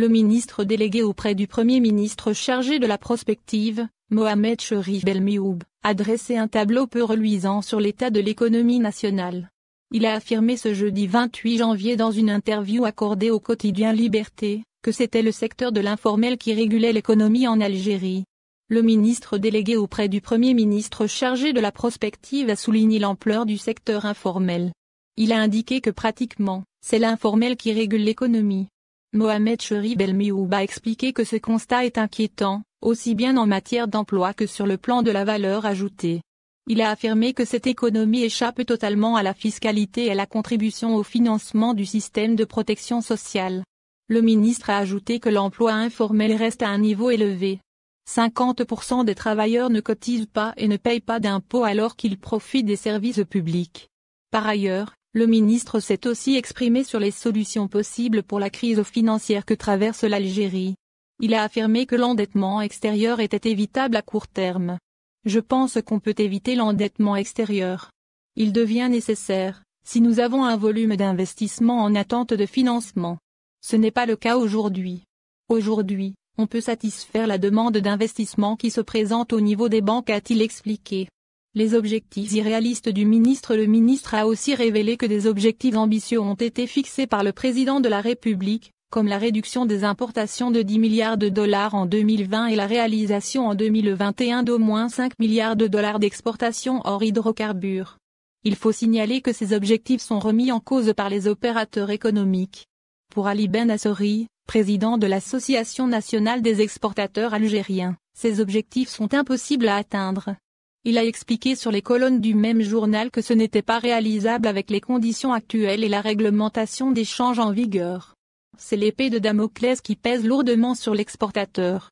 le ministre délégué auprès du Premier ministre chargé de la prospective, Mohamed Cherif Belmioub, a dressé un tableau peu reluisant sur l'état de l'économie nationale. Il a affirmé ce jeudi 28 janvier dans une interview accordée au quotidien Liberté, que c'était le secteur de l'informel qui régulait l'économie en Algérie. Le ministre délégué auprès du Premier ministre chargé de la prospective a souligné l'ampleur du secteur informel. Il a indiqué que pratiquement, c'est l'informel qui régule l'économie, Mohamed Cheri Belmioub a expliqué que ce constat est inquiétant, aussi bien en matière d'emploi que sur le plan de la valeur ajoutée. Il a affirmé que cette économie échappe totalement à la fiscalité et à la contribution au financement du système de protection sociale. Le ministre a ajouté que l'emploi informel reste à un niveau élevé. 50% des travailleurs ne cotisent pas et ne payent pas d'impôts alors qu'ils profitent des services publics. Par ailleurs, le ministre s'est aussi exprimé sur les solutions possibles pour la crise financière que traverse l'Algérie. Il a affirmé que l'endettement extérieur était évitable à court terme. Je pense qu'on peut éviter l'endettement extérieur. Il devient nécessaire, si nous avons un volume d'investissement en attente de financement. Ce n'est pas le cas aujourd'hui. Aujourd'hui, on peut satisfaire la demande d'investissement qui se présente au niveau des banques a-t-il expliqué les objectifs irréalistes du ministre Le ministre a aussi révélé que des objectifs ambitieux ont été fixés par le président de la République, comme la réduction des importations de 10 milliards de dollars en 2020 et la réalisation en 2021 d'au moins 5 milliards de dollars d'exportations hors hydrocarbures. Il faut signaler que ces objectifs sont remis en cause par les opérateurs économiques. Pour Ali Ben Assouri, président de l'Association nationale des exportateurs algériens, ces objectifs sont impossibles à atteindre. Il a expliqué sur les colonnes du même journal que ce n'était pas réalisable avec les conditions actuelles et la réglementation d'échange en vigueur. C'est l'épée de Damoclès qui pèse lourdement sur l'exportateur.